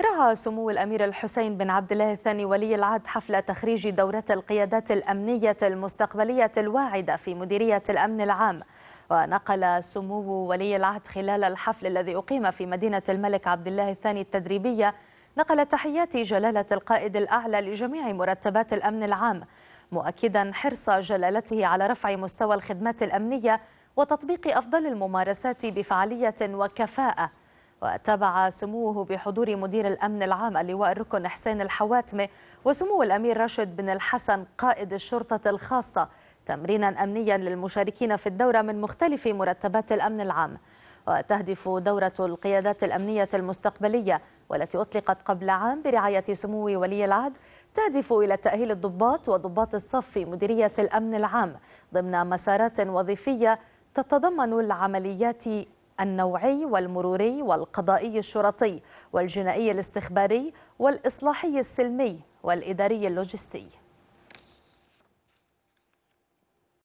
رعى سمو الأمير الحسين بن عبد الله الثاني ولي العهد حفل تخريج دورة القيادات الأمنية المستقبلية الواعدة في مديرية الأمن العام ونقل سمو ولي العهد خلال الحفل الذي أقيم في مدينة الملك عبد الله الثاني التدريبية نقل تحيات جلالة القائد الأعلى لجميع مرتبات الأمن العام مؤكدا حرص جلالته على رفع مستوى الخدمات الأمنية وتطبيق أفضل الممارسات بفعالية وكفاءة وتابع سموه بحضور مدير الأمن العام اللواء الركن حسين الحواتمي وسمو الأمير راشد بن الحسن قائد الشرطة الخاصة تمرينا أمنيا للمشاركين في الدورة من مختلف مرتبات الأمن العام وتهدف دورة القيادات الأمنية المستقبلية والتي أطلقت قبل عام برعاية سمو ولي العهد تهدف إلى تأهيل الضباط وضباط الصف في مديرية الأمن العام ضمن مسارات وظيفية تتضمن العمليات النوعي والمروري والقضائي الشرطي والجنائي الاستخباري والإصلاحي السلمي والإداري اللوجستي